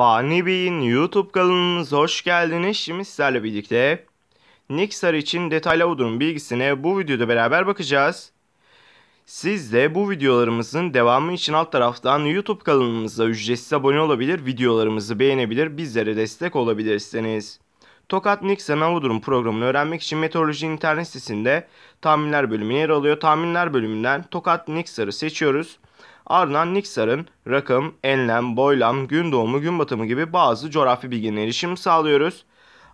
Fani Bey'in YouTube kanalımıza hoş geldiniz. Şimdi sizlerle birlikte Nixar için detaylı Odur'un bilgisine bu videoda beraber bakacağız. Siz de bu videolarımızın devamı için alt taraftan YouTube kanalımıza ücretsiz abone olabilir, videolarımızı beğenebilir, bizlere destek olabilirsiniz. Tokat Nixon Hava Durum programını öğrenmek için meteoroloji internet sitesinde tahminler bölümüne yer alıyor. Tahminler bölümünden Tokat Nixar'ı seçiyoruz. Ardından Nixar'ın rakım, enlem, boylam, gün doğumu, gün batımı gibi bazı coğrafi bilgilerine erişim sağlıyoruz.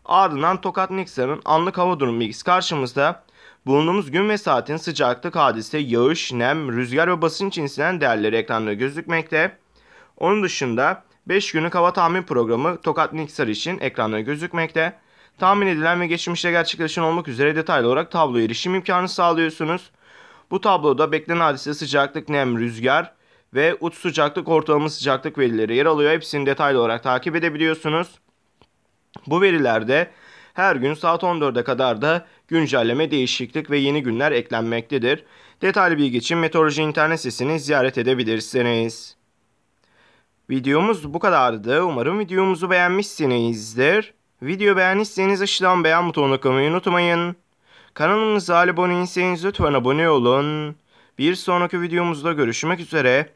Ardından Tokat Nixar'ın anlık hava durumu bilgisi karşımızda. Bulunduğumuz gün ve saatin sıcaklık, hadise, yağış, nem, rüzgar ve basınç insiden değerleri ekranda gözükmekte. Onun dışında 5 günlük hava tahmin programı Tokat Nixar için ekranda gözükmekte. Tahmin edilen ve geçmişte gerçekleşen olmak üzere detaylı olarak tabloya erişim imkanı sağlıyorsunuz. Bu tabloda beklenen hadise sıcaklık, nem, rüzgar, ve uç sıcaklık ortalama sıcaklık verileri yer alıyor. Hepsini detaylı olarak takip edebiliyorsunuz. Bu verilerde her gün saat 14'e kadar da güncelleme, değişiklik ve yeni günler eklenmektedir. Detaylı bilgi için meteoroloji internet sitesini ziyaret edebilirsiniz. Videomuz bu kadardı. Umarım videomuzu beğenmişsinizdir. Video beğendiyseniz aşağıdan beğen butonuna kılmayı unutmayın. Kanalımıza abone değilseniz lütfen abone olun. Bir sonraki videomuzda görüşmek üzere.